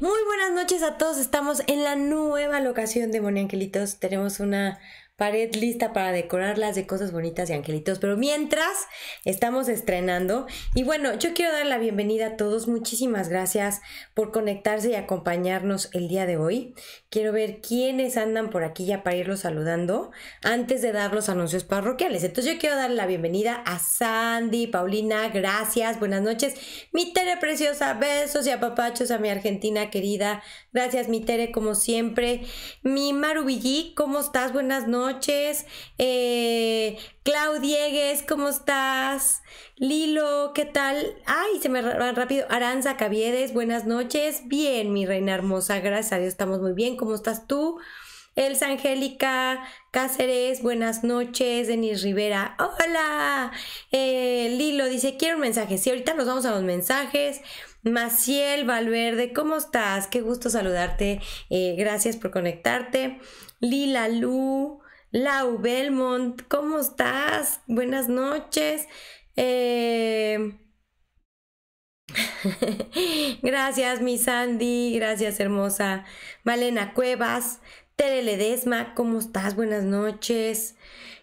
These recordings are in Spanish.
muy buenas noches a todos. Estamos en la nueva locación de Moni Angelitos. Tenemos una pared lista para decorarlas de cosas bonitas y angelitos. Pero mientras estamos estrenando, y bueno, yo quiero dar la bienvenida a todos. Muchísimas gracias por conectarse y acompañarnos el día de hoy. Quiero ver quiénes andan por aquí ya para irlos saludando antes de dar los anuncios parroquiales. Entonces yo quiero dar la bienvenida a Sandy, Paulina, gracias, buenas noches. Mi Tere preciosa, besos y apapachos a mi Argentina querida. Gracias, mi Tere, como siempre. Mi Maru ¿cómo estás? Buenas noches noches. Eh, ¿cómo estás? Lilo, ¿qué tal? Ay, se me va rápido. Aranza Caviedes, buenas noches. Bien, mi reina hermosa, gracias a Dios, estamos muy bien. ¿Cómo estás tú? Elsa Angélica Cáceres, buenas noches. Denis Rivera, hola. Eh, Lilo dice, quiero un mensaje. Sí, ahorita nos vamos a los mensajes. Maciel Valverde, ¿cómo estás? Qué gusto saludarte. Eh, gracias por conectarte. Lila Lu, Lau Belmont, ¿cómo estás? Buenas noches. Eh, gracias, mi Sandy. Gracias, hermosa. Malena Cuevas, Tere Ledesma, ¿cómo estás? Buenas noches.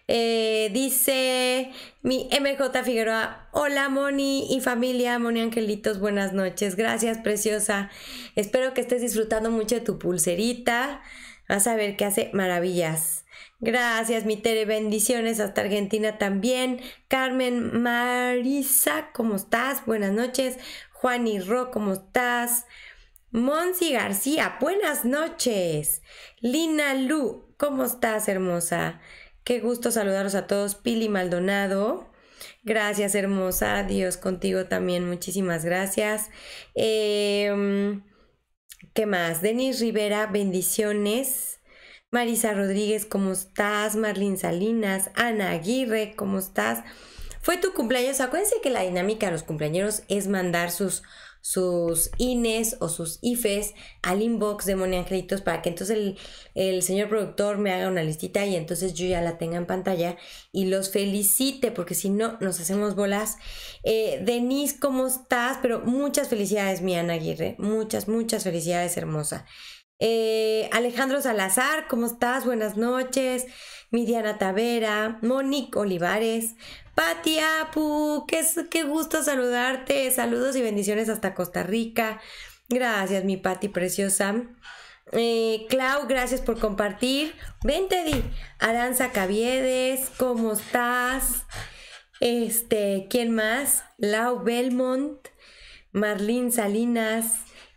Eh, dice mi MJ Figueroa, hola Moni y familia, Moni Angelitos, buenas noches, gracias preciosa, espero que estés disfrutando mucho de tu pulserita, vas a ver que hace maravillas. Gracias, mi Tere. Bendiciones hasta Argentina también. Carmen Marisa, ¿cómo estás? Buenas noches. Juan y Ro, ¿cómo estás? Monsi García, buenas noches. Lina Lu, ¿cómo estás, hermosa? Qué gusto saludaros a todos. Pili Maldonado. Gracias, hermosa. Dios contigo también. Muchísimas gracias. Em, ¿Qué más? Denis Rivera, bendiciones. Marisa Rodríguez, ¿cómo estás? Marlín Salinas, Ana Aguirre, ¿cómo estás? Fue tu cumpleaños. Acuérdense que la dinámica de los cumpleaños es mandar sus, sus INES o sus IFES al inbox de Moni Angelitos para que entonces el, señor productor me haga una listita y entonces yo ya la tenga en pantalla y los felicite porque si no nos hacemos bolas. Eh, Denise, ¿cómo estás? Pero muchas felicidades, mi Ana Aguirre. Muchas, muchas felicidades, hermosa. Eh, Alejandro Salazar, ¿cómo estás? Buenas noches. Midiana Tavera, Monique Olivares, Pati Apu, qué, gusto saludarte. Saludos y bendiciones hasta Costa Rica. Gracias, mi Pati preciosa. Eh, Clau, gracias por compartir. Ven, Teddy. Aranza Caviedes, ¿cómo estás? Este, ¿quién más? Lau Belmont, Marlene Salinas,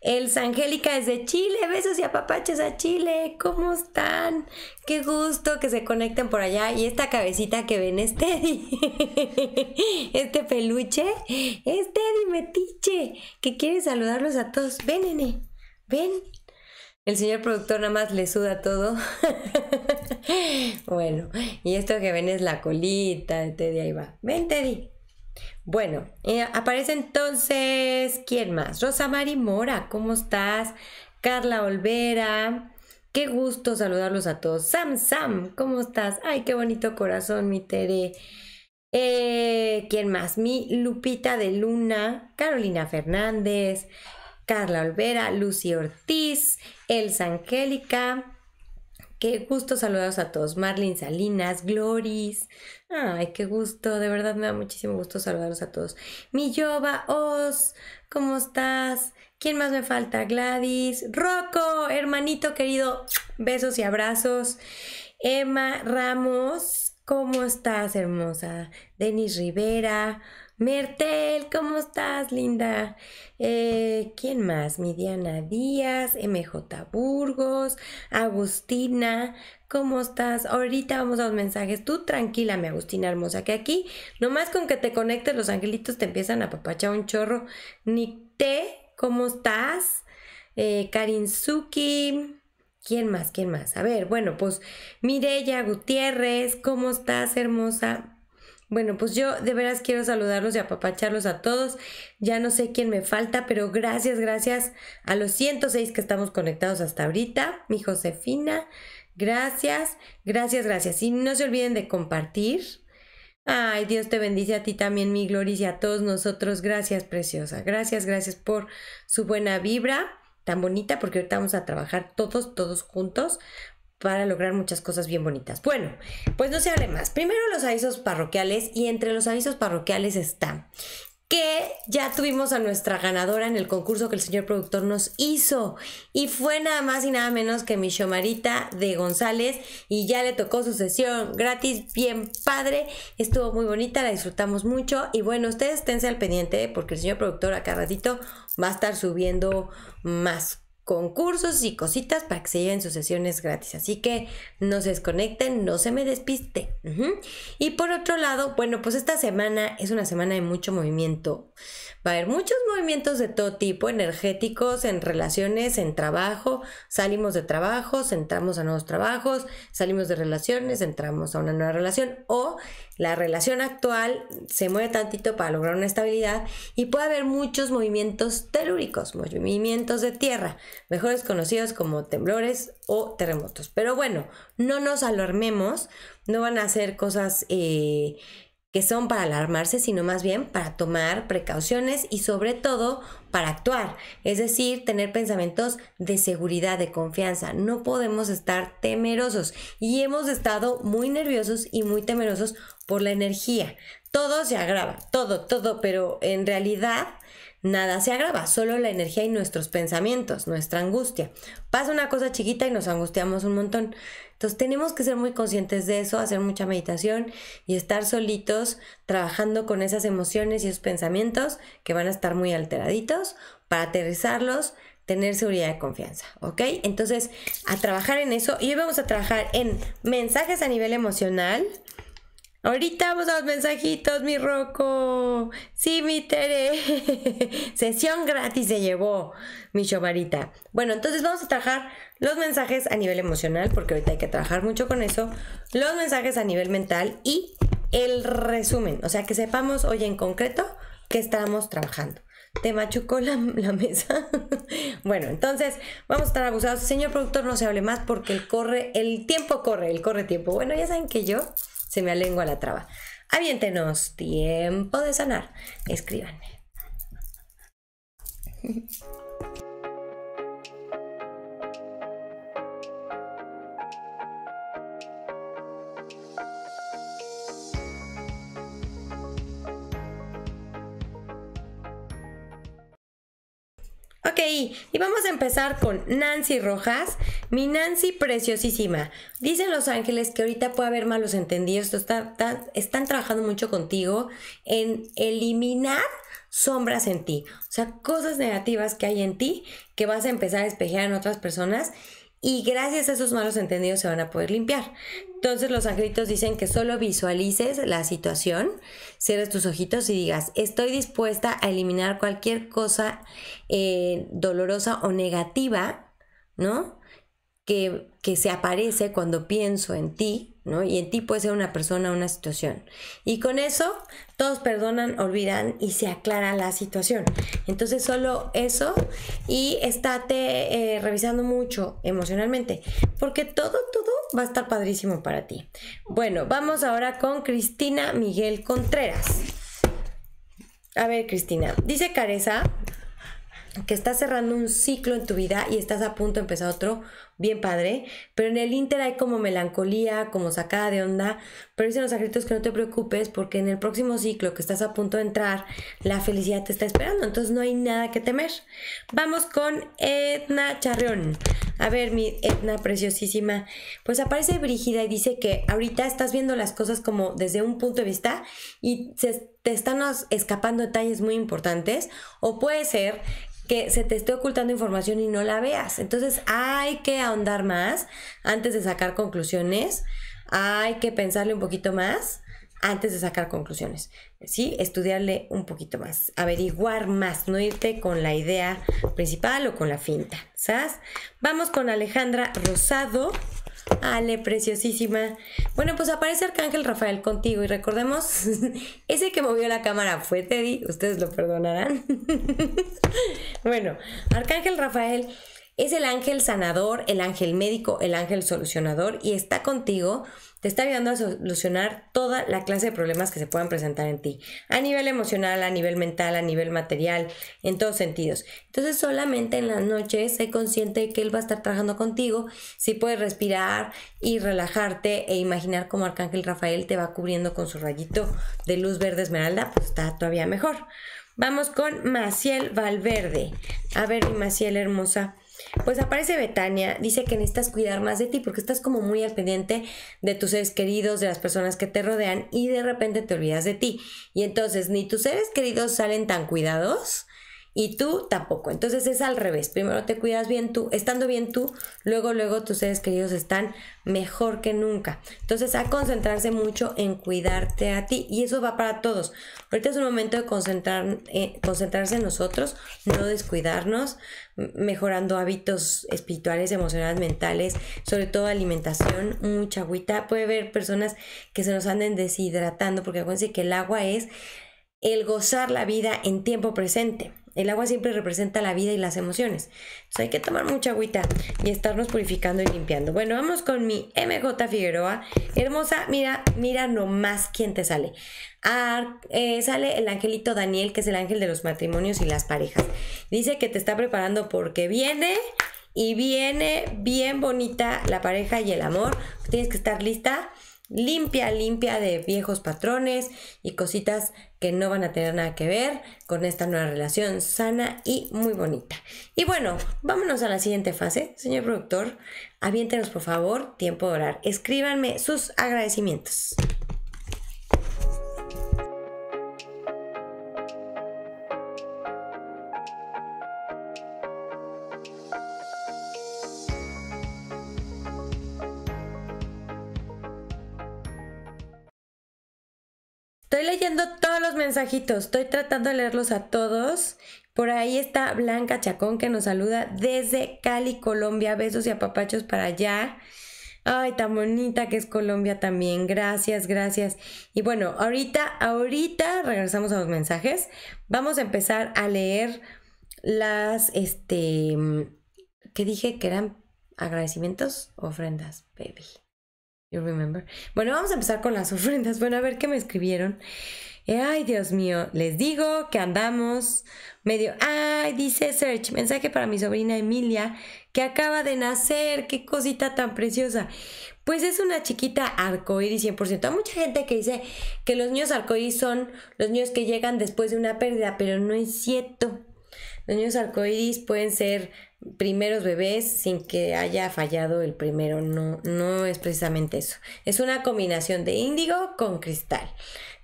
Elsa es de Chile, besos y apapaches a Chile, ¿cómo están? Qué gusto que se conecten por allá. Y esta cabecita que ven es Teddy, este peluche, es Teddy Metiche, que quiere saludarlos a todos. Ven, nene, ven. El señor productor nada más le suda todo. bueno, y esto que ven es la colita de Teddy, ahí va. Ven, Teddy. Bueno, eh, aparece entonces, ¿quién más? Rosa Mari Mora, ¿cómo estás? Carla Olvera, qué gusto saludarlos a todos. Sam, Sam, ¿cómo estás? Ay, qué bonito corazón, mi Tere. Eh, ¿Quién más? Mi Lupita de Luna, Carolina Fernández, Carla Olvera, Lucy Ortiz, Elsa Angélica, Qué gusto saludos a todos. Marlin Salinas, Gloris. Ay, qué gusto. De verdad me da muchísimo gusto saludarlos a todos. Mi Yoba, Oz, ¿cómo estás? ¿Quién más me falta? Gladys, Rocco, hermanito querido. Besos y abrazos. Emma Ramos, ¿cómo estás, hermosa? Denis Rivera. Mertel, ¿cómo estás, linda? Eh, ¿Quién más? Midiana Díaz, MJ Burgos, Agustina, ¿cómo estás? Ahorita vamos a los mensajes. Tú tranquila, mi Agustina hermosa, que aquí, nomás con que te conectes, los angelitos te empiezan a papachar un chorro. Nicté, ¿cómo estás? Eh, Karin Suki, ¿Quién más? ¿Quién más? A ver, bueno, pues Mireya Gutiérrez, ¿cómo estás, hermosa? Bueno, pues yo de veras quiero saludarlos y apapacharlos a todos. Ya no sé quién me falta, pero gracias, gracias a los 106 que estamos conectados hasta ahorita. Mi Josefina, gracias, gracias, gracias. Y no se olviden de compartir. Ay, Dios te bendice a ti también, mi Gloria, y a todos nosotros. Gracias, preciosa. Gracias, gracias por su buena vibra tan bonita, porque ahorita vamos a trabajar todos, todos juntos para lograr muchas cosas bien bonitas. Bueno, pues no se hable más. Primero los avisos parroquiales y entre los avisos parroquiales está que ya tuvimos a nuestra ganadora en el concurso que el señor productor nos hizo y fue nada más y nada menos que mi xomarita de González y ya le tocó su sesión gratis, bien padre, estuvo muy bonita, la disfrutamos mucho y bueno, ustedes esténse al pendiente porque el señor productor acá ratito va a estar subiendo más concursos y cositas para que se lleven sus sesiones gratis. Así que no se desconecten, no se me despiste. Y por otro lado, bueno, pues esta semana es una semana de mucho movimiento Va a haber muchos movimientos de todo tipo, energéticos, en relaciones, en trabajo. Salimos de trabajos, entramos a nuevos trabajos, salimos de relaciones, entramos a una nueva relación. O la relación actual se mueve tantito para lograr una estabilidad y puede haber muchos movimientos telúricos, movimientos de tierra, mejores conocidos como temblores o terremotos. Pero bueno, no nos alarmemos, no van a ser cosas... Eh, que son para alarmarse, sino más bien para tomar precauciones y sobre todo para actuar, es decir, tener pensamientos de seguridad, de confianza. No podemos estar temerosos y hemos estado muy nerviosos y muy temerosos por la energía. Todo se agrava, todo, todo, pero en realidad nada se agrava, solo la energía y nuestros pensamientos, nuestra angustia. Pasa una cosa chiquita y nos angustiamos un montón. Entonces tenemos que ser muy conscientes de eso, hacer mucha meditación y estar solitos trabajando con esas emociones y esos pensamientos que van a estar muy alteraditos para aterrizarlos, tener seguridad y confianza, ¿ok? Entonces, a trabajar en eso. Y hoy vamos a trabajar en mensajes a nivel emocional, Ahorita vamos a los mensajitos, mi Roco. Sí, mi Tere. Sesión gratis se llevó, mi chomarita. Bueno, entonces vamos a trabajar los mensajes a nivel emocional, porque ahorita hay que trabajar mucho con eso. Los mensajes a nivel mental y el resumen. O sea, que sepamos hoy en concreto que estamos trabajando. Te machucó la, mesa. bueno, entonces vamos a estar abusados. Señor productor, no se hable más porque corre, el tiempo corre, el corre tiempo. Bueno, ya saben que yo se me alengua la traba. Aviéntenos, tiempo de sanar. Escríbanme. Ok, y vamos a empezar con Nancy Rojas, mi Nancy, preciosísima. Dicen Los Ángeles que ahorita puede haber malos entendidos. están trabajando mucho contigo en eliminar sombras en ti. O sea, cosas negativas que hay en ti que vas a empezar a espejear en otras personas. Y gracias a esos malos entendidos se van a poder limpiar. Entonces los angelitos dicen que solo visualices la situación, cierres tus ojitos y digas, estoy dispuesta a eliminar cualquier cosa eh, dolorosa o negativa, ¿no? que, se aparece cuando pienso en ti, ¿no? Y en ti puede ser una persona, una situación. Y con eso todos perdonan, olvidan y se aclara la situación. Entonces solo eso y estate eh, revisando mucho emocionalmente, porque todo, todo va a estar padrísimo para ti. Bueno, vamos ahora con Cristina Miguel Contreras. A ver, Cristina, dice Careza que estás cerrando un ciclo en tu vida y estás a punto de empezar otro, bien padre, pero en el Inter hay como melancolía, como sacada de onda, pero dicen los angelitos que no te preocupes porque en el próximo ciclo que estás a punto de entrar, la felicidad te está esperando, entonces no hay nada que temer. Vamos con Edna Charrión. A ver, mi Etna preciosísima, pues aparece Brígida y dice que ahorita estás viendo las cosas como desde un punto de vista y se te están escapando detalles muy importantes o puede ser que se te esté ocultando información y no la veas. Entonces hay que ahondar más antes de sacar conclusiones, hay que pensarle un poquito más antes de sacar conclusiones. ¿sí? Estudiarle un poquito más, averiguar más, no irte con la idea principal o con la finta, ¿sabes? Vamos con Alejandra Rosado. Ale, preciosísima. Bueno, pues aparece Arcángel Rafael contigo y recordemos, ese que movió la cámara fue Teddy, ustedes lo perdonarán. bueno, Arcángel Rafael es el ángel sanador, el ángel médico, el ángel solucionador y está contigo te está ayudando a solucionar toda la clase de problemas que se puedan presentar en ti, a nivel emocional, a nivel mental, a nivel material, en todos sentidos. Entonces solamente en las noches sé consciente de que él va a estar trabajando contigo, si puedes respirar y relajarte e imaginar cómo Arcángel Rafael te va cubriendo con su rayito de luz verde esmeralda, pues está todavía mejor. Vamos con Maciel Valverde. A ver, Maciel hermosa. Pues aparece Betania, dice que necesitas cuidar más de ti porque estás como muy al pendiente de tus seres queridos, de las personas que te rodean y de repente te olvidas de ti. Y entonces ni tus seres queridos salen tan cuidados y tú tampoco. Entonces es al revés. Primero te cuidas bien tú, estando bien tú, luego, luego tus seres queridos están mejor que nunca. Entonces a concentrarse mucho en cuidarte a ti y eso va para todos. Ahorita es un momento de concentrar, eh, concentrarse en nosotros, no descuidarnos, mejorando hábitos espirituales, emocionales, mentales, sobre todo alimentación, mucha agüita. Puede haber personas que se nos anden deshidratando, porque acuérdense que el agua es el gozar la vida en tiempo presente. El agua siempre representa la vida y las emociones. Entonces hay que tomar mucha agüita y estarnos purificando y limpiando. Bueno, vamos con mi MJ Figueroa. Hermosa, mira, mira nomás quién te sale. Ah, eh, sale el angelito Daniel, que es el ángel de los matrimonios y las parejas. Dice que te está preparando porque viene y viene bien bonita la pareja y el amor. Tienes que estar lista limpia, limpia de viejos patrones y cositas que no van a tener nada que ver con esta nueva relación sana y muy bonita. Y bueno, vámonos a la siguiente fase, señor productor. Aviéntenos por favor tiempo de orar. Escríbanme sus agradecimientos. todos los mensajitos, estoy tratando de leerlos a todos. Por ahí está Blanca Chacón que nos saluda desde Cali, Colombia. Besos y apapachos para allá. Ay, tan bonita que es Colombia también. Gracias, gracias. Y bueno, ahorita, ahorita regresamos a los mensajes. Vamos a empezar a leer las, este, mm, que dije que eran agradecimientos, ofrendas, baby. You remember. Bueno, vamos a empezar con las ofrendas. Bueno, a ver qué me escribieron. Eh, ay, Dios mío, les digo que andamos medio... Ay, dice Search, mensaje para mi sobrina Emilia, que acaba de nacer, qué cosita tan preciosa. Pues es una chiquita arcoíris 100%. Hay mucha gente que dice que los niños arcoíris son los niños que llegan después de una pérdida, pero no es cierto. Los niños arcoíris pueden ser primeros bebés sin que haya fallado el primero. No, no es precisamente eso. Es una combinación de índigo con cristal.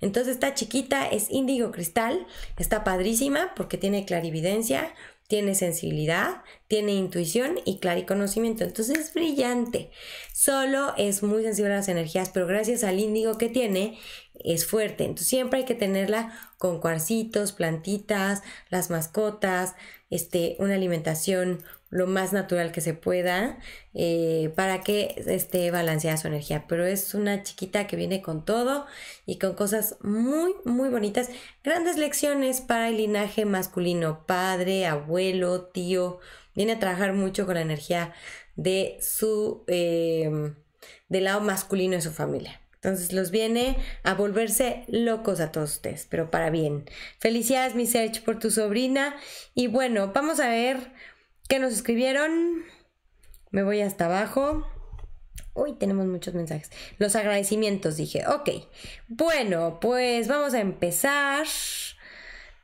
Entonces esta chiquita es índigo cristal, está padrísima porque tiene clarividencia, tiene sensibilidad, tiene intuición y clariconocimiento. Entonces es brillante. Solo es muy sensible a las energías, pero gracias al índigo que tiene es fuerte. Entonces siempre hay que tenerla con cuarcitos, plantitas, las mascotas, este, una alimentación lo más natural que se pueda eh, para que esté balanceada su energía. Pero es una chiquita que viene con todo y con cosas muy, muy bonitas. Grandes lecciones para el linaje masculino, padre, abuelo, tío. Viene a trabajar mucho con la energía de su, eh, del lado masculino de su familia. Entonces los viene a volverse locos a todos ustedes, pero para bien. Felicidades, mi Edge, por tu sobrina. Y bueno, vamos a ver qué nos escribieron. Me voy hasta abajo. Uy, tenemos muchos mensajes. Los agradecimientos, dije. Ok. Bueno, pues vamos a empezar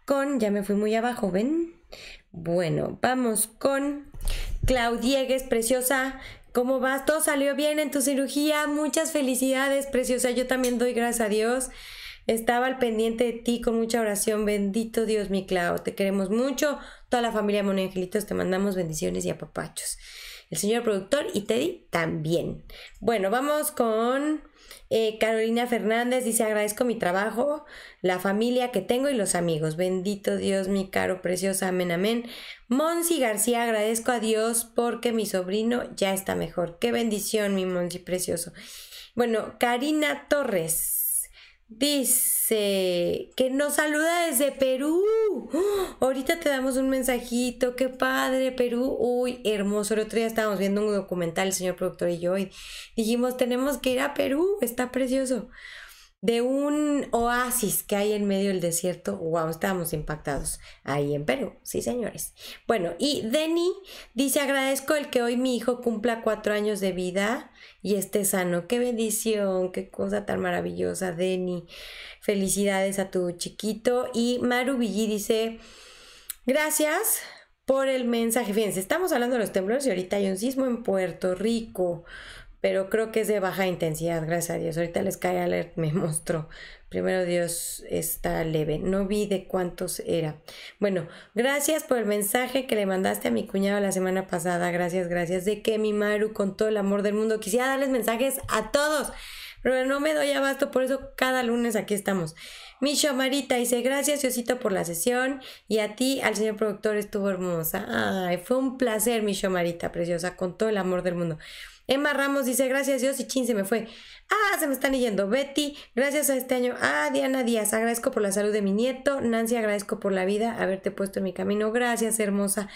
con... Ya me fui muy abajo, ¿ven? Bueno, vamos con Claudiegues, preciosa. ¿Cómo vas? Todo salió bien en tu cirugía. Muchas felicidades, preciosa. Yo también doy gracias a Dios estaba al pendiente de ti con mucha oración. Bendito Dios, mi Clau. Te queremos mucho. Toda la familia Moni Angelitos, te mandamos bendiciones y apapachos. El señor productor y Teddy también. Bueno, vamos con eh, Carolina Fernández. Dice, agradezco mi trabajo, la familia que tengo y los amigos. Bendito Dios, mi caro, preciosa. Amén, amén. Monsi García, agradezco a Dios porque mi sobrino ya está mejor. Qué bendición, mi Monsi precioso. Bueno, Karina Torres. Dice que nos saluda desde Perú. ¡Oh! Ahorita te damos un mensajito. Qué padre, Perú. Uy, hermoso. El otro día estábamos viendo un documental, el señor productor y yo, y dijimos, tenemos que ir a Perú. Está precioso de un oasis que hay en medio del desierto. ¡Wow! Estábamos impactados ahí en Perú, sí señores. Bueno, y Denny dice, agradezco el que hoy mi hijo cumpla cuatro años de vida y esté sano. ¡Qué bendición! ¡Qué cosa tan maravillosa, Denny! Felicidades a tu chiquito. Y Maru dice, gracias por el mensaje. Fíjense, estamos hablando de los temblores y ahorita hay un sismo en Puerto Rico pero creo que es de baja intensidad, gracias a Dios. Ahorita el Sky Alert me mostró. Primero Dios está leve. No vi de cuántos era. Bueno, gracias por el mensaje que le mandaste a mi cuñado la semana pasada. Gracias, gracias. De que mi Maru, con todo el amor del mundo, quisiera darles mensajes a todos. Pero no me doy abasto, por eso cada lunes aquí estamos. mi Marita dice, gracias Diosito por la sesión y a ti, al señor productor, estuvo hermosa. fue un placer, mi Marita, preciosa, con todo el amor del mundo. Emma Ramos dice, gracias Dios y chin se me fue. Ah, se me están yendo. Betty, gracias a este año. Ah, Diana Díaz, agradezco por la salud de mi nieto. Nancy, agradezco por la vida, haberte puesto en mi camino. Gracias, hermosa.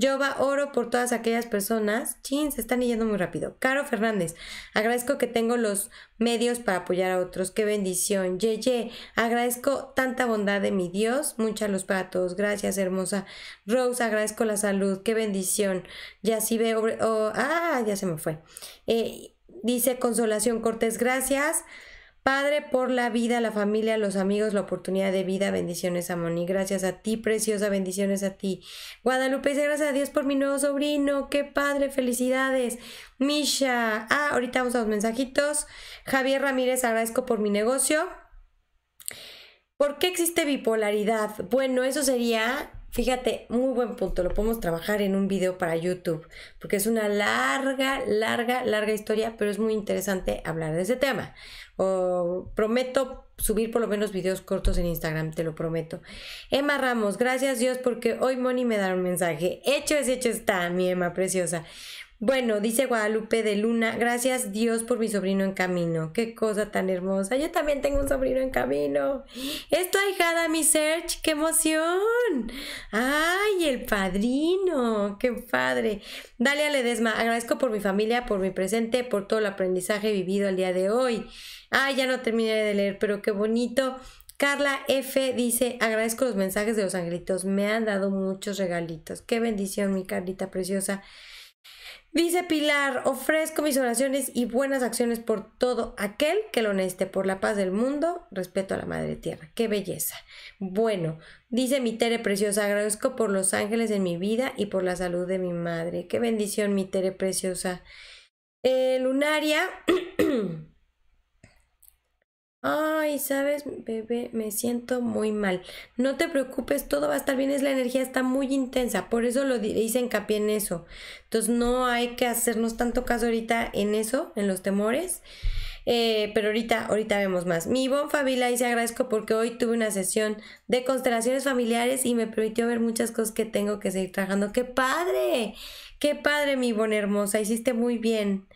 Yo va oro por todas aquellas personas. Chin, se están yendo muy rápido. Caro Fernández, agradezco que tengo los medios para apoyar a otros. Qué bendición. Yeye, agradezco tanta bondad de mi Dios. Mucha los patos. Gracias, hermosa. Rose, agradezco la salud. Qué bendición. Ya sí veo. Oh, ah, ya se me fue. Eh, dice Consolación Cortés, gracias. Padre, por la vida, la familia, los amigos, la oportunidad de vida. Bendiciones a Moni. Gracias a ti, preciosa. Bendiciones a ti. Guadalupe gracias a Dios por mi nuevo sobrino. Qué padre. Felicidades. Misha. Ah, ahorita vamos a los mensajitos. Javier Ramírez, agradezco por mi negocio. ¿Por qué existe bipolaridad? Bueno, eso sería Fíjate, muy buen punto, lo podemos trabajar en un video para YouTube, porque es una larga, larga, larga historia, pero es muy interesante hablar de ese tema o prometo subir por lo menos videos cortos en Instagram, te lo prometo. Emma Ramos, gracias Dios porque hoy Moni me da un mensaje. Hecho es hecho está, mi Emma preciosa. Bueno, dice Guadalupe de Luna, gracias Dios por mi sobrino en camino. Qué cosa tan hermosa. Yo también tengo un sobrino en camino. Esto tu ahijada, mi search, ¡Qué emoción! ¡Ay, el padrino! ¡Qué padre! Dalia Ledesma, agradezco por mi familia, por mi presente, por todo el aprendizaje vivido al día de hoy. Ah, ya no terminé de leer, pero qué bonito. Carla F dice, agradezco los mensajes de los angelitos, me han dado muchos regalitos. Qué bendición, mi Carlita preciosa. Dice Pilar, ofrezco mis oraciones y buenas acciones por todo aquel que lo necesite, por la paz del mundo, respeto a la Madre Tierra. Qué belleza. Bueno, dice mi Tere Preciosa, agradezco por los ángeles en mi vida y por la salud de mi madre. Qué bendición, mi Tere Preciosa. Eh, lunaria. Ay, sabes, bebé, me siento muy mal. No te preocupes, todo va a estar bien, es la energía está muy intensa, por eso lo hice hincapié en eso. Entonces no hay que hacernos tanto caso ahorita en eso, en los temores. Eh, pero ahorita, ahorita vemos más. Mi bon y se agradezco porque hoy tuve una sesión de constelaciones familiares y me permitió ver muchas cosas que tengo que seguir trabajando. ¡Qué padre! ¡Qué padre, mi bon hermosa! Hiciste muy bien.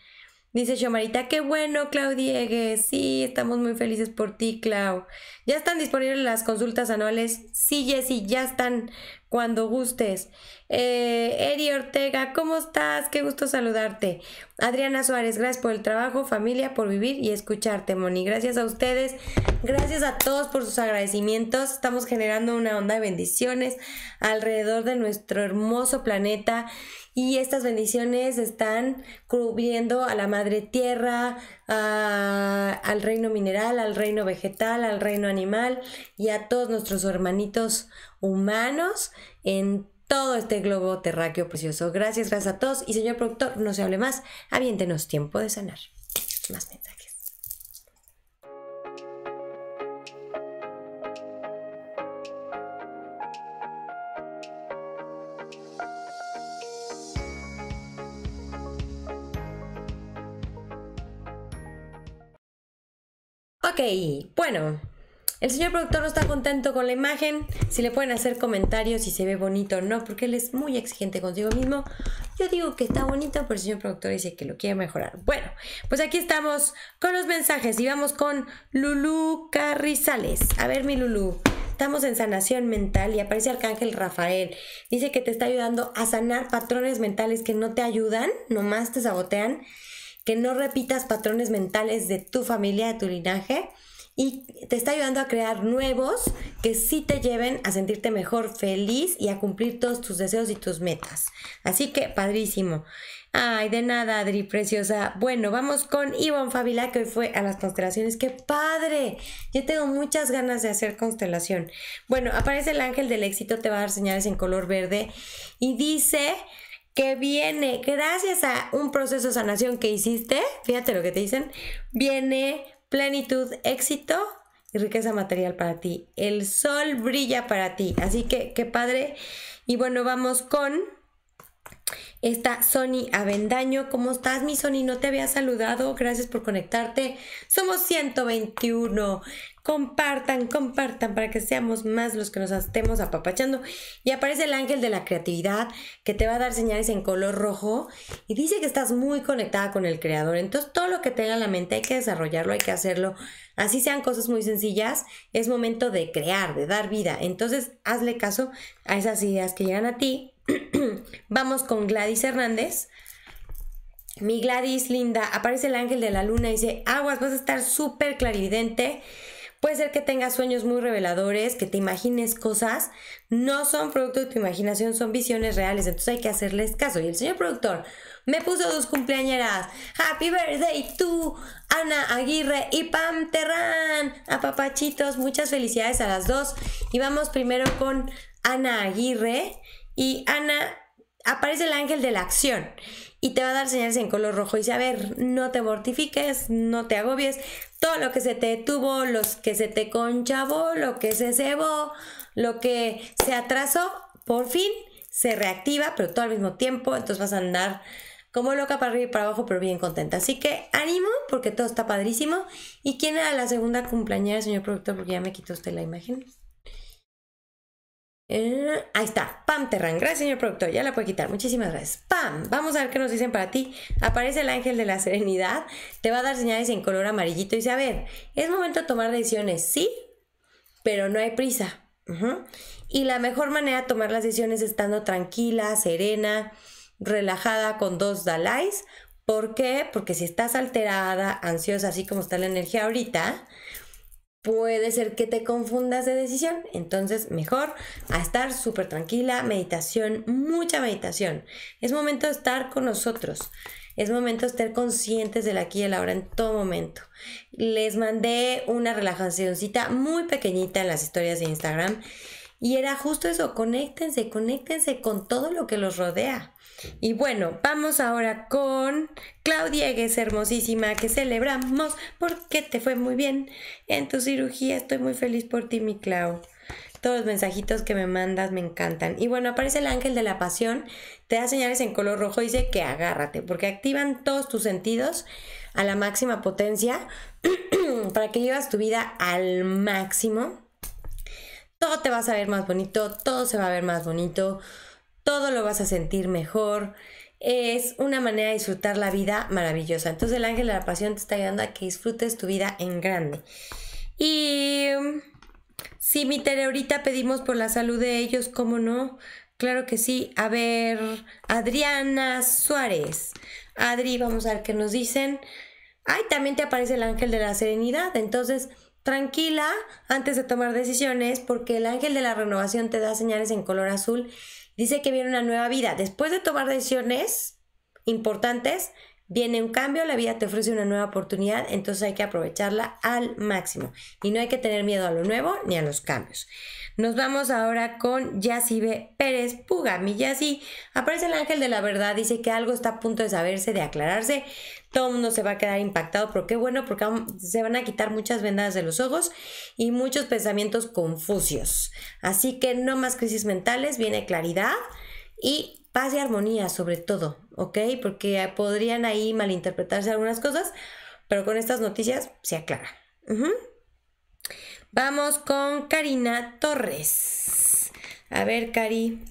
Dice Shomarita, qué bueno, Clau Diegue. Sí, estamos muy felices por ti, Clau. ¿Ya están disponibles las consultas anuales? Sí, Jessy, ya están cuando gustes. Eh, Eri Ortega, ¿cómo estás? Qué gusto saludarte. Adriana Suárez, gracias por el trabajo, familia, por vivir y escucharte, Moni. Gracias a ustedes, gracias a todos por sus agradecimientos. Estamos generando una onda de bendiciones alrededor de nuestro hermoso planeta y estas bendiciones están cubriendo a la Madre Tierra, al reino mineral, al reino vegetal, al reino animal y a todos nuestros hermanitos humanos en todo este globo terráqueo precioso. Gracias, gracias a todos. Y señor productor, no se hable más. Aviéntenos tiempo de sanar. Más mensajes. bueno. El señor productor no está contento con la imagen. Si le pueden hacer comentarios si se ve bonito o no, porque él es muy exigente consigo mismo. Yo digo que está bonito, pero el señor productor dice que lo quiere mejorar. Bueno, pues aquí estamos con los mensajes y vamos con Lulu Carrizales. A ver, mi Lulu, Estamos en sanación mental y aparece Arcángel Rafael. Dice que te está ayudando a sanar patrones mentales que no te ayudan, nomás te sabotean que no repitas patrones mentales de tu familia, de tu linaje, y te está ayudando a crear nuevos que sí te lleven a sentirte mejor, feliz y a cumplir todos tus deseos y tus metas. Así que padrísimo. Ay, de nada, Adri, preciosa. Bueno, vamos con Ivonne Fabila, que hoy fue a las constelaciones. ¡Qué padre! Yo tengo muchas ganas de hacer constelación. Bueno, aparece el ángel del éxito, te va a dar señales en color verde y dice que viene gracias a un proceso de sanación que hiciste, fíjate lo que te dicen, viene plenitud, éxito y riqueza material para ti. El sol brilla para ti, así que qué padre. Y bueno, vamos con Está Sony Avendaño. ¿Cómo estás, mi Sony? No te había saludado. Gracias por conectarte. Somos 121. Compartan, compartan para que seamos más los que nos estemos apapachando. Y aparece el ángel de la creatividad que te va a dar señales en color rojo y dice que estás muy conectada con el creador. Entonces, todo lo que tenga en la mente hay que desarrollarlo, hay que hacerlo. Así sean cosas muy sencillas, es momento de crear, de dar vida. Entonces, hazle caso a esas ideas que llegan a ti Vamos con Gladys Hernández. Mi Gladys linda, aparece el ángel de la luna y dice, aguas, vas a estar súper clarividente. Puede ser que tengas sueños muy reveladores, que te imagines cosas. No son producto de tu imaginación, son visiones reales. Entonces hay que hacerles caso. Y el señor productor me puso dos cumpleañeras. Happy birthday tú, Ana Aguirre y Pam Terrán. A papachitos, muchas felicidades a las dos. Y vamos primero con Ana Aguirre. Y Ana aparece el ángel de la acción y te va a dar señales en color rojo y dice, a ver, no te mortifiques, no te agobies, todo lo que se te tuvo, los que se te conchabó, lo que se cebó, lo que se atrasó, por fin se reactiva, pero todo al mismo tiempo, entonces vas a andar como loca para arriba y para abajo, pero bien contenta. Así que ánimo, porque todo está padrísimo. ¿Y quién era la segunda cumpleañera, señor productor? Porque ya me quitó usted la imagen. Mm, ahí está, Pam Terran. Gracias, señor productor. Ya la puede quitar. Muchísimas gracias. Pam, vamos a ver qué nos dicen para ti. Aparece el ángel de la serenidad. Te va a dar señales en color amarillito y dice, a ver, es momento de tomar decisiones, sí, pero no hay prisa. Y la mejor manera de tomar las decisiones es estando tranquila, serena, relajada con dos Dalais. ¿Por qué? Porque si estás alterada, ansiosa, así como está la energía ahorita, puede ser que te confundas de decisión. Entonces, mejor a estar súper tranquila, meditación, mucha meditación. Es momento de estar con nosotros. Es momento de estar conscientes del aquí y el ahora en todo momento. Les mandé una relajacióncita muy pequeñita en las historias de Instagram y era justo eso, conéctense, conéctense con todo lo que los rodea. Y bueno, vamos ahora con Claudia, que es hermosísima, que celebramos porque te fue muy bien en tu cirugía. Estoy muy feliz por ti, mi Clau. Todos los mensajitos que me mandas me encantan. Y bueno, aparece el ángel de la pasión, te da señales en color rojo, y dice que agárrate, porque activan todos tus sentidos a la máxima potencia para que llevas tu vida al máximo. Todo te va a ver más bonito, todo se va a ver más bonito todo lo vas a sentir mejor. Es una manera de disfrutar la vida maravillosa. Entonces el ángel de la pasión te está ayudando a que disfrutes tu vida en grande. Y mm, si mi tereorita ahorita pedimos por la salud de ellos, ¿cómo no? Claro que sí. A ver, Adriana Suárez. Adri, vamos a ver qué nos dicen. Ay, también te aparece el ángel de la serenidad. Entonces, tranquila antes de tomar decisiones porque el ángel de la renovación te da señales en color azul Dice que viene una nueva vida. Después de tomar decisiones importantes, Viene un cambio, la vida te ofrece una nueva oportunidad, entonces hay que aprovecharla al máximo. Y no hay que tener miedo a lo nuevo ni a los cambios. Nos vamos ahora con B. Pérez Puga. Mi aparece el ángel de la verdad, dice que algo está a punto de saberse, de aclararse. Todo el mundo se va a quedar impactado, pero qué bueno, porque se van a quitar muchas vendas de los ojos y muchos pensamientos confusos. Así que no más crisis mentales, viene claridad y paz y armonía sobre todo. ¿ok? Porque podrían ahí malinterpretarse algunas cosas, pero con estas noticias se aclara. Vamos con Karina Torres. A ver, Cari.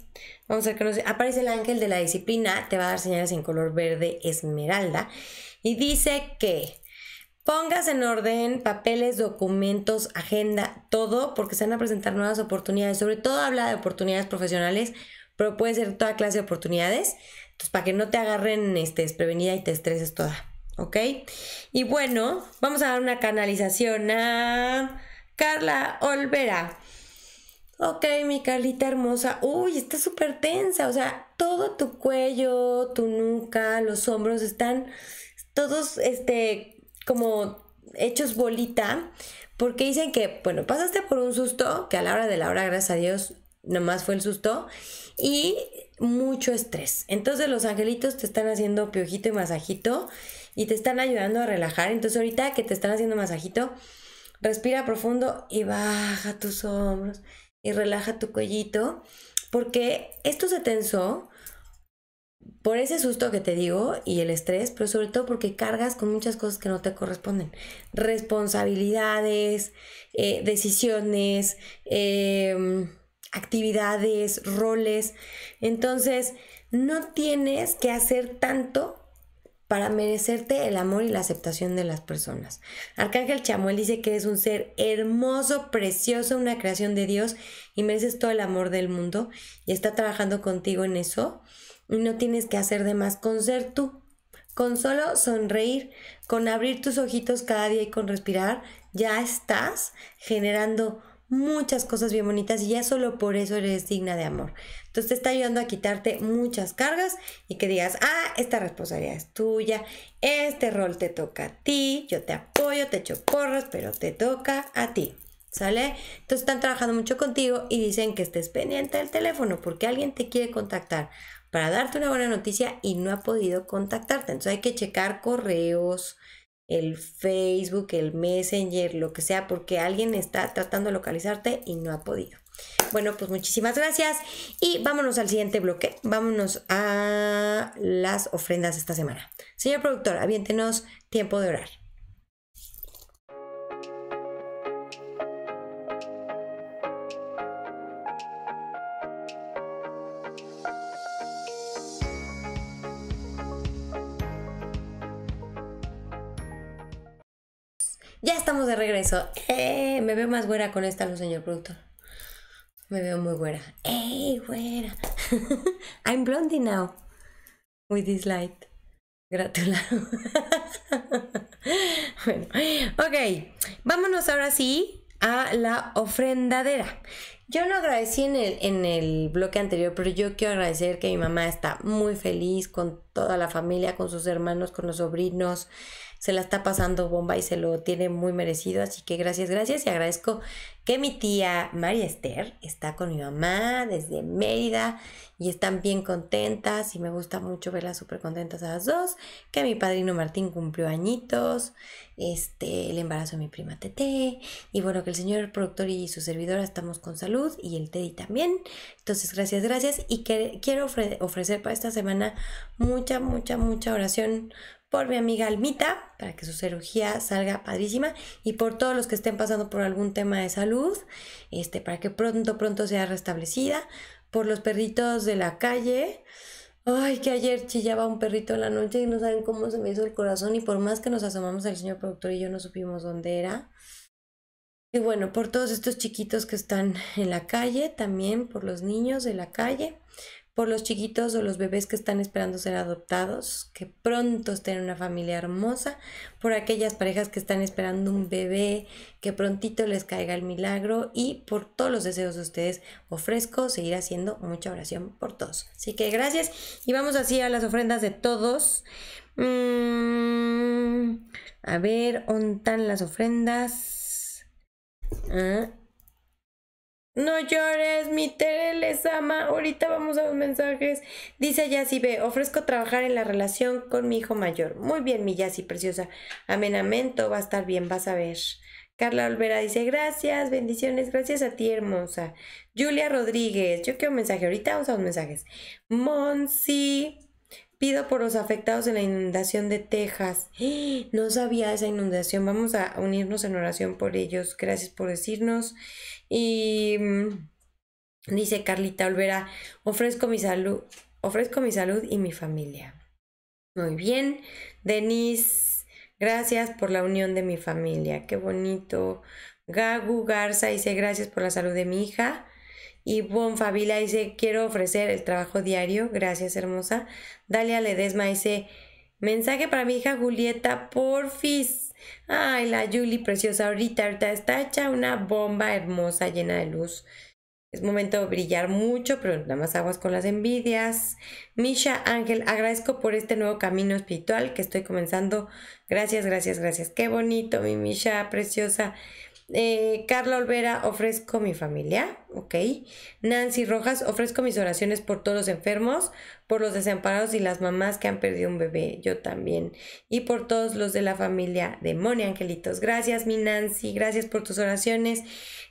Vamos a ver nos... Aparece el ángel de la disciplina, te va a dar señales en color verde esmeralda. Y dice que pongas en orden papeles, documentos, agenda, todo, porque se van a presentar nuevas oportunidades. Sobre todo habla de oportunidades profesionales, pero puede ser toda clase de oportunidades. Pues, para que no te agarren este, desprevenida y te estreses toda. ¿Ok? Y bueno, vamos a dar una canalización a Carla Olvera. Ok, mi Carlita hermosa. Uy, está súper tensa. O sea, todo tu cuello, tu nuca, los hombros están todos este, como hechos bolita. Porque dicen que, bueno, pasaste por un susto, que a la hora de la hora, gracias a Dios, nomás fue el susto. Y mucho estrés. Entonces los angelitos te están haciendo piojito y masajito y te están ayudando a relajar. Entonces ahorita que te están haciendo masajito, respira profundo y baja tus hombros y relaja tu cuellito porque esto se tensó por ese susto que te digo y el estrés, pero sobre todo porque cargas con muchas cosas que no te corresponden. Responsabilidades, eh, decisiones, eh, actividades, roles. Entonces, no tienes que hacer tanto para merecerte el amor y la aceptación de las personas. Arcángel Chamuel dice que es un ser hermoso, precioso, una creación de Dios y mereces todo el amor del mundo y está trabajando contigo en eso. Y no tienes que hacer de más con ser tú. Con solo sonreír, con abrir tus ojitos cada día y con respirar, ya estás generando muchas cosas bien bonitas y ya solo por eso eres digna de amor. Entonces te está ayudando a quitarte muchas cargas y que digas, ah, esta responsabilidad es tuya, este rol te toca a ti, yo te apoyo, te echo porras, pero te toca a ti. ¿Sale? Entonces están trabajando mucho contigo y dicen que estés pendiente del teléfono porque alguien te quiere contactar para darte una buena noticia y no ha podido contactarte. Entonces hay que checar correos, el Facebook, el Messenger, lo que sea, porque alguien está tratando de localizarte y no ha podido. Bueno, pues muchísimas gracias y vámonos al siguiente bloque. Vámonos a las ofrendas esta semana. Señor productor, aviéntenos tiempo de orar. eso. Eh, me veo más güera con esta luz, señor productor. Me veo muy güera. ¡Ey, güera! I'm blondie now. With this light. Gratulado. bueno, ok. Vámonos ahora sí a la ofrendadera. Yo no agradecí en el, en el bloque anterior, pero yo quiero agradecer que mi mamá está muy feliz con toda la familia, con sus hermanos, con los sobrinos se la está pasando bomba y se lo tiene muy merecido. Así que gracias, gracias y agradezco que mi tía María Esther está con mi mamá desde Mérida y están bien contentas y me gusta mucho verlas súper contentas a las dos. Que mi padrino Martín cumplió añitos, este, el embarazo de mi prima Tete y bueno, que el señor productor y su servidora estamos con salud y el Teddy también. Entonces, gracias, gracias y quiero ofrecer para esta semana mucha, mucha, mucha oración por mi amiga Almita, para que su cirugía salga padrísima, y por todos los que estén pasando por algún tema de salud, este, para que pronto, pronto sea restablecida, por los perritos de la calle. Ay, que ayer chillaba un perrito en la noche y no saben cómo se me hizo el corazón y por más que nos asomamos al señor productor y yo no supimos dónde era. Y bueno, por todos estos chiquitos que están en la calle, también por los niños de la calle por los chiquitos o los bebés que están esperando ser adoptados, que pronto estén una familia hermosa, por aquellas parejas que están esperando un bebé, que prontito les caiga el milagro y por todos los deseos de ustedes ofrezco seguir haciendo mucha oración por todos. Así que gracias y vamos así a las ofrendas de todos. Mm, a ver, ¿ontan las ofrendas? Ah, no llores, mi Tere les ama. Ahorita vamos a los mensajes. Dice Yassi ofrezco trabajar en la relación con mi hijo mayor. Muy bien, mi Yasi, preciosa. Amenamento, va a estar bien, vas a ver. Carla Olvera dice, gracias, bendiciones, gracias a ti, hermosa. Julia Rodríguez, yo quiero un mensaje, ahorita vamos a los mensajes. Monsi Pido por los afectados de la inundación de Texas. ¡Eh! No sabía esa inundación. Vamos a unirnos en oración por ellos. Gracias por decirnos. Y mm, dice Carlita Olvera, ofrezco mi salud, ofrezco mi salud y mi familia. Muy bien. Denise, gracias por la unión de mi familia. Qué bonito. Gagu Garza dice gracias por la salud de mi hija. Y Bonfabila dice, quiero ofrecer el trabajo diario, gracias hermosa. Dalia Ledesma dice, mensaje para mi hija Julieta, porfis. Ay, la Julie preciosa, ahorita, ahorita está hecha una bomba hermosa llena de luz. Es momento de brillar mucho, pero nada más aguas con las envidias. Misha Ángel, agradezco por este nuevo camino espiritual que estoy comenzando. Gracias, gracias, gracias. Qué bonito, mi Misha preciosa. Eh, Carla Olvera, ofrezco mi familia, ok. Nancy Rojas, ofrezco mis oraciones por todos los enfermos, por los desamparados y las mamás que han perdido un bebé, yo también. Y por todos los de la familia de Moni Angelitos. Gracias, mi Nancy, gracias por tus oraciones.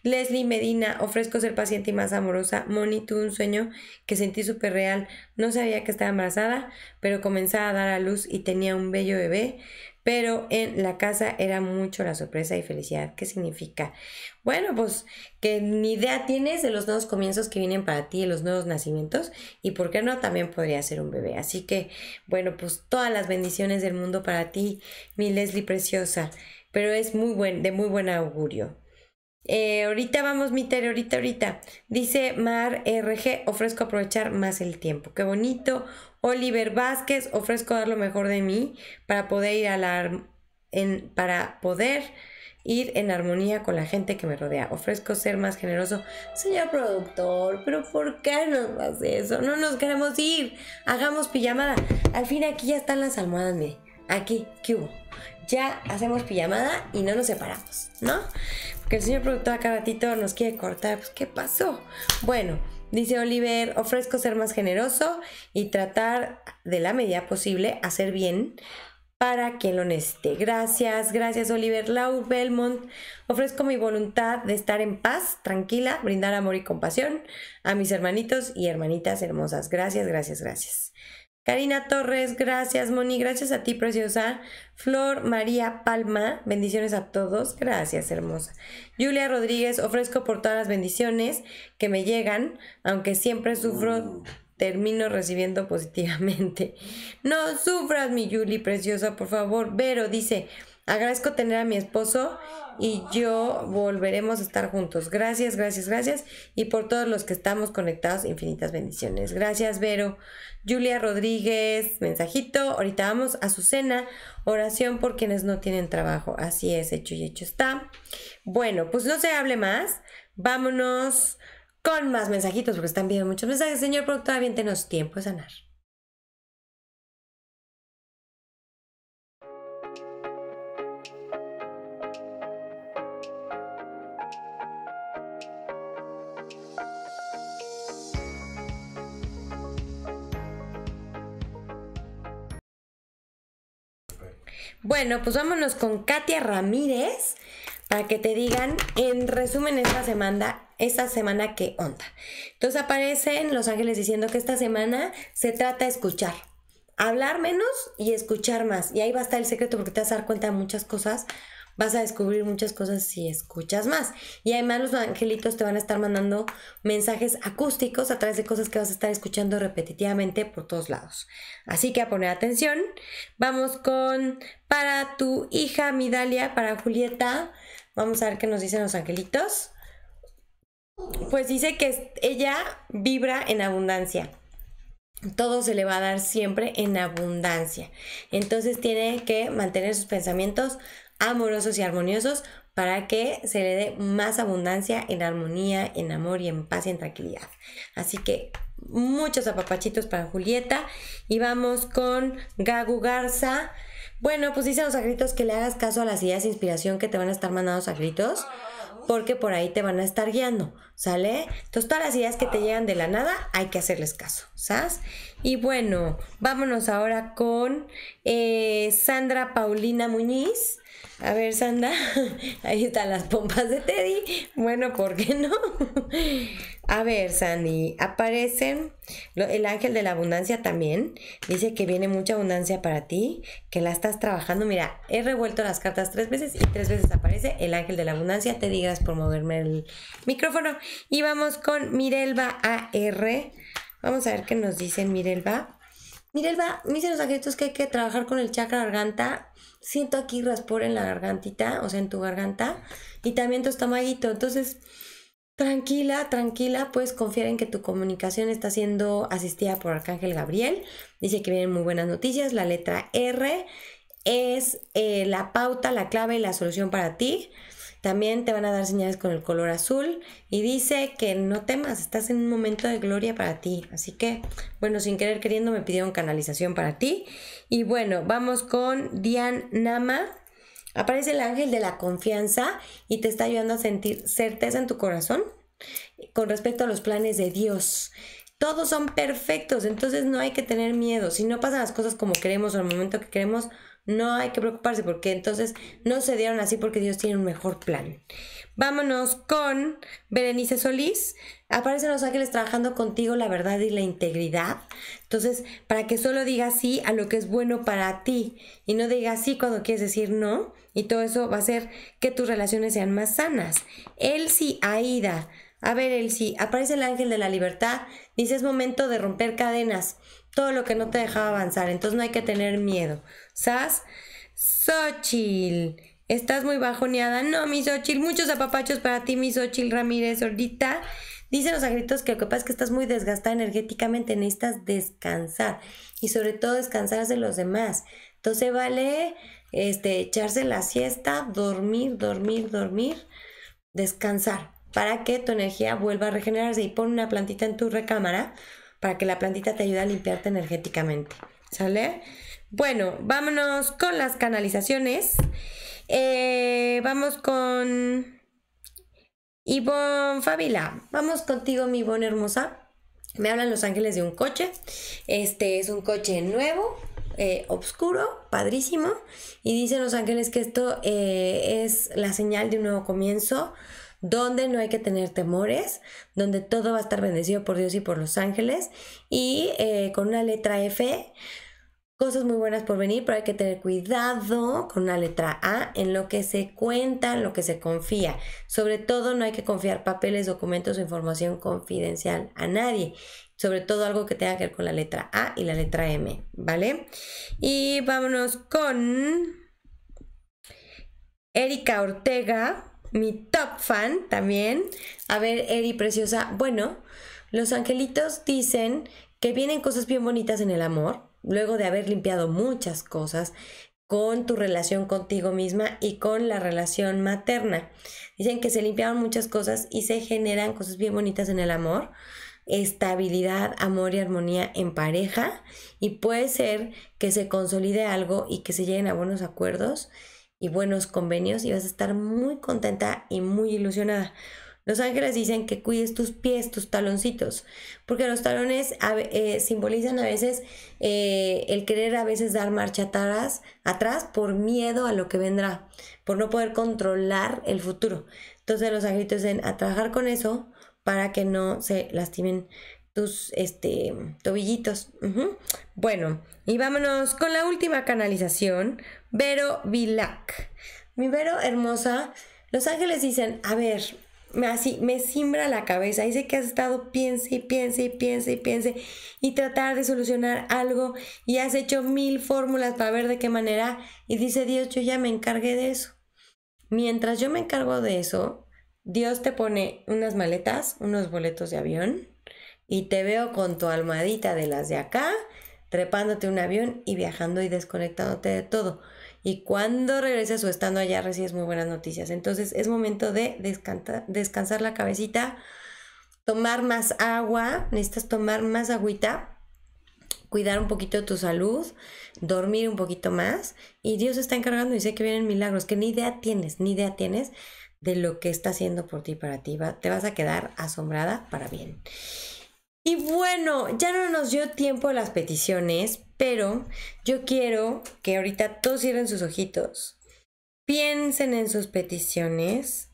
Leslie Medina, ofrezco ser paciente y más amorosa. Moni, tuve un sueño que sentí súper real. No sabía que estaba embarazada, pero comenzaba a dar a luz y tenía un bello bebé pero en la casa era mucho la sorpresa y felicidad. ¿Qué significa? Bueno, pues que ni idea tienes de los nuevos comienzos que vienen para ti, de los nuevos nacimientos y por qué no también podría ser un bebé. Así que, bueno, pues todas las bendiciones del mundo para ti, mi Leslie preciosa, pero es muy buen, de muy buen augurio. Eh, ahorita vamos, Mitter, ahorita, ahorita. Dice Mar RG, ofrezco aprovechar más el tiempo. Qué bonito. Oliver Vázquez, ofrezco dar lo mejor de mí para poder ir a la en, para poder ir en armonía con la gente que me rodea. Ofrezco ser más generoso. Señor productor, pero ¿por qué nos vas eso? No nos queremos ir. Hagamos pijamada. Al fin aquí ya están las almohadas, mire. Aquí, ¿qué hubo? Ya hacemos pijamada y no nos separamos, ¿no? Porque el señor productor acá ratito nos quiere cortar. Pues, ¿qué pasó? Bueno. Dice Oliver, ofrezco ser más generoso y tratar de la medida posible hacer bien para quien lo necesite. Gracias, gracias Oliver Lau Belmont. Ofrezco mi voluntad de estar en paz, tranquila, brindar amor y compasión a mis hermanitos y hermanitas hermosas. Gracias, gracias, gracias. Karina Torres, gracias Moni, gracias a ti preciosa. Flor María Palma, bendiciones a todos, gracias hermosa. Julia Rodríguez, ofrezco por todas las bendiciones que me llegan, aunque siempre sufro, mm. termino recibiendo positivamente. No sufras mi Yuli, preciosa, por favor. Vero dice, Agradezco tener a mi esposo y yo volveremos a estar juntos. Gracias, gracias, gracias. Y por todos los que estamos conectados, infinitas bendiciones. Gracias, Vero. Julia Rodríguez, mensajito. Ahorita vamos a su cena. Oración por quienes no tienen trabajo. Así es, hecho y hecho está. Bueno, pues no se hable más. Vámonos con más mensajitos porque están viendo muchos mensajes. Señor todavía tenemos tiempo de sanar. Bueno, pues vámonos con Katia Ramírez para que te digan en resumen esta semana, esta semana qué onda. Entonces aparecen Los Ángeles diciendo que esta semana se trata de escuchar. Hablar menos y escuchar más. Y ahí va a estar el secreto porque te vas a dar cuenta de muchas cosas vas a descubrir muchas cosas si escuchas más. Y además los angelitos te van a estar mandando mensajes acústicos a través de cosas que vas a estar escuchando repetitivamente por todos lados. Así que a poner atención. Vamos con para tu hija Midalia, para Julieta. Vamos a ver qué nos dicen los angelitos. Pues dice que ella vibra en abundancia. Todo se le va a dar siempre en abundancia. Entonces tiene que mantener sus pensamientos amorosos y armoniosos para que se le dé más abundancia en armonía, en amor y en paz y en tranquilidad. Así que muchos apapachitos para Julieta y vamos con Gagu Garza. Bueno, pues dice a los agritos que le hagas caso a las ideas de inspiración que te van a estar mandando a porque por ahí te van a estar guiando, ¿sale? Entonces todas las ideas que te llegan de la nada hay que hacerles caso, ¿sabes? Y bueno, vámonos ahora con eh, Sandra Paulina Muñiz. A ver, Sanda, ahí están las pompas de Teddy. Bueno, ¿por qué no? A ver, Sandy, aparecen el ángel de la abundancia también. Dice que viene mucha abundancia para ti, que la estás trabajando. Mira, he revuelto las cartas tres veces y tres veces aparece el ángel de la abundancia. Te digas por moverme el micrófono. Y vamos con Mirelba AR. Vamos a ver qué nos dicen, Mirelba. Mirelba, me dicen los angelitos que hay que trabajar con el chakra garganta. Siento aquí raspor en la gargantita, o sea, en tu garganta, y también tu estomaguito. Entonces, tranquila, tranquila, pues confiar en que tu comunicación está siendo asistida por Arcángel Gabriel. Dice que vienen muy buenas noticias. La letra R es eh, la pauta, la clave y la solución para ti. También te van a dar señales con el color azul y dice que no temas, estás en un momento de gloria para ti. Así que, bueno, sin querer queriendo me pidieron canalización para ti. Y bueno, vamos con Dian Nama. Aparece el ángel de la confianza y te está ayudando a sentir certeza en tu corazón con respecto a los planes de Dios. Todos son perfectos, entonces no hay que tener miedo. Si no pasan las cosas como queremos o el momento que queremos, no hay que preocuparse porque entonces no se dieron así porque Dios tiene un mejor plan. Vámonos con Berenice Solís. Aparecen los ángeles trabajando contigo la verdad y la integridad. Entonces, para que solo digas sí a lo que es bueno para ti y no digas sí cuando quieres decir no. Y todo eso va a hacer que tus relaciones sean más sanas. Elsie Aida. A ver, Elsie, aparece el ángel de la libertad. Dice es momento de romper cadenas todo lo que no te dejaba avanzar. Entonces no hay que tener miedo. Sas, Xochil. Estás muy bajoneada. No, mi Xochil. Muchos apapachos para ti, mi Xochil Ramírez. Ahorita dicen los agritos que lo que pasa es que estás muy desgastada energéticamente, necesitas descansar y sobre todo descansar de los demás. Entonces vale este, echarse la siesta, dormir, dormir, dormir, descansar para que tu energía vuelva a regenerarse y pon una plantita en tu recámara para que la plantita te ayude a limpiarte energéticamente. ¿Sale? Bueno, vámonos con las canalizaciones. Eh, vamos con Ivonne Fabila. Vamos contigo, mi Ivonne hermosa. Me hablan los ángeles de un coche. Este es un coche nuevo, eh, oscuro, padrísimo. Y dicen los ángeles que esto eh, es la señal de un nuevo comienzo, donde no hay que tener temores, donde todo va a estar bendecido por Dios y por los ángeles. Y eh, con una letra F, cosas muy buenas por venir, pero hay que tener cuidado con la letra A en lo que se cuenta, en lo que se confía. Sobre todo no hay que confiar papeles, documentos o información confidencial a nadie. Sobre todo algo que tenga que ver con la letra A y la letra M, ¿vale? Y vámonos con Erika Ortega mi top fan también. A ver, Eri Preciosa. Bueno, los angelitos dicen que vienen cosas bien bonitas en el amor, luego de haber limpiado muchas cosas con tu relación contigo misma y con la relación materna. Dicen que se limpiaron muchas cosas y se generan cosas bien bonitas en el amor, estabilidad, amor y armonía en pareja y puede ser que se consolide algo y que se lleguen a buenos acuerdos y buenos convenios y vas a estar muy contenta y muy ilusionada. Los ángeles dicen que cuides tus pies, tus taloncitos, porque los talones eh, simbolizan a veces eh, el querer a veces dar marcha atrás, por miedo a lo que vendrá, por no poder controlar el futuro. Entonces los ángeles dicen a trabajar con eso para que no se lastimen tus este, tobillitos. Bueno, y vámonos con la última canalización, Vero Vilac. Mi Vero hermosa, los ángeles dicen, a ver, me, así, me simbra la cabeza. Dice que has estado piense y piense y piense y piense y tratar de solucionar algo y has hecho mil fórmulas para ver de qué manera. Y dice Dios, yo ya me encargué de eso. Mientras yo me encargo de eso, Dios te pone unas maletas, unos boletos de avión, y te veo con tu almohadita de las de acá, trepándote un avión y viajando y desconectándote de todo. Y cuando regreses o estando allá recibes muy buenas noticias. Entonces es momento de descansar, la cabecita, tomar más agua, necesitas tomar más agüita, cuidar un poquito tu salud, dormir un poquito más. Y Dios está encargando y sé que vienen milagros, que ni idea tienes, ni idea tienes de lo que está haciendo por ti para ti. te vas a quedar asombrada para bien. Y bueno, ya no nos dio tiempo las peticiones, pero yo quiero que ahorita todos cierren sus ojitos, piensen en sus peticiones,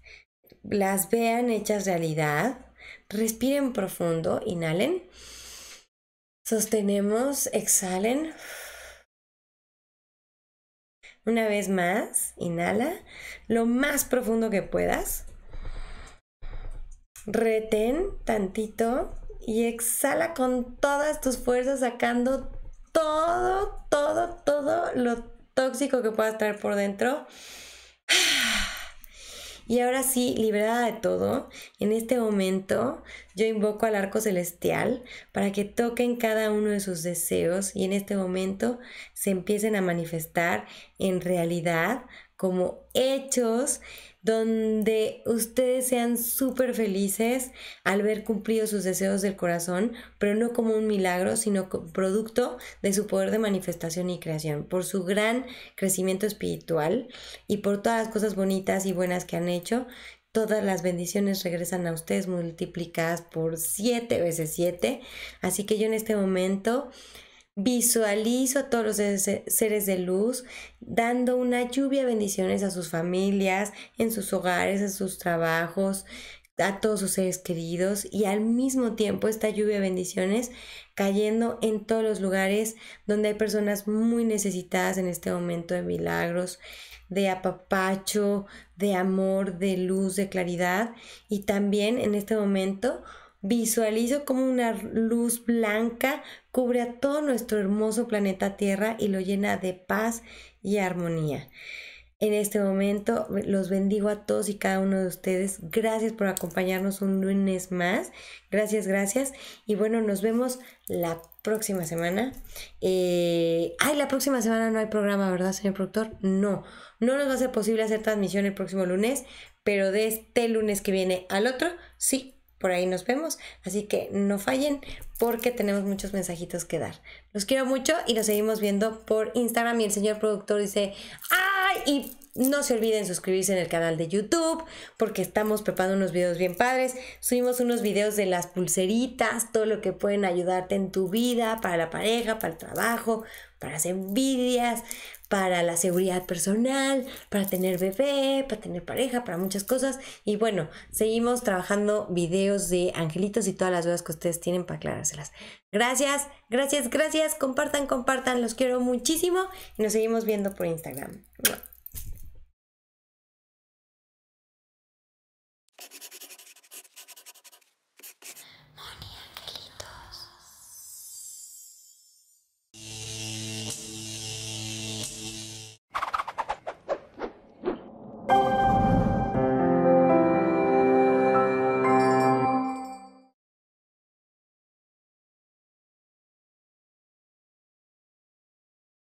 las vean hechas realidad, respiren profundo, inhalen, sostenemos, exhalen. Una vez más, inhala lo más profundo que puedas. Retén tantito y exhala con todas tus fuerzas sacando todo, todo, todo lo tóxico que puedas traer por dentro. Y ahora sí, liberada de todo, en este momento yo invoco al arco celestial para que toquen cada uno de sus deseos y en este momento se empiecen a manifestar en realidad como hechos donde ustedes sean súper felices al ver cumplidos sus deseos del corazón, pero no como un milagro, sino producto de su poder de manifestación y creación, por su gran crecimiento espiritual y por todas las cosas bonitas y buenas que han hecho. Todas las bendiciones regresan a ustedes multiplicadas por siete veces siete. Así que yo en este momento Visualizo a todos los seres de luz dando una lluvia de bendiciones a sus familias, en sus hogares, en sus trabajos, a todos sus seres queridos y al mismo tiempo esta lluvia de bendiciones cayendo en todos los lugares donde hay personas muy necesitadas en este momento de milagros, de apapacho, de amor, de luz, de claridad y también en este momento Visualizo como una luz blanca cubre a todo nuestro hermoso planeta Tierra y lo llena de paz y armonía. En este momento los bendigo a todos y cada uno de ustedes. Gracias por acompañarnos un lunes más. Gracias, gracias. Y bueno, nos vemos la próxima semana. Eh, ay, la próxima semana no hay programa, ¿verdad, señor productor? No, no nos va a ser posible hacer transmisión el próximo lunes, pero de este lunes que viene al otro, sí, por ahí nos vemos. Así que no fallen porque tenemos muchos mensajitos que dar. Los quiero mucho y los seguimos viendo por Instagram. Y el señor productor dice, ¡ay! Y no se olviden suscribirse en el canal de YouTube porque estamos preparando unos videos bien padres. Subimos unos videos de las pulseritas, todo lo que pueden ayudarte en tu vida, para la pareja, para el trabajo, para hacer envidias, para la seguridad personal, para tener bebé, para tener pareja, para muchas cosas. Y bueno, seguimos trabajando videos de angelitos y todas las dudas que ustedes tienen para aclarárselas. Gracias, gracias, gracias. Compartan, compartan. Los quiero muchísimo y nos seguimos viendo por Instagram.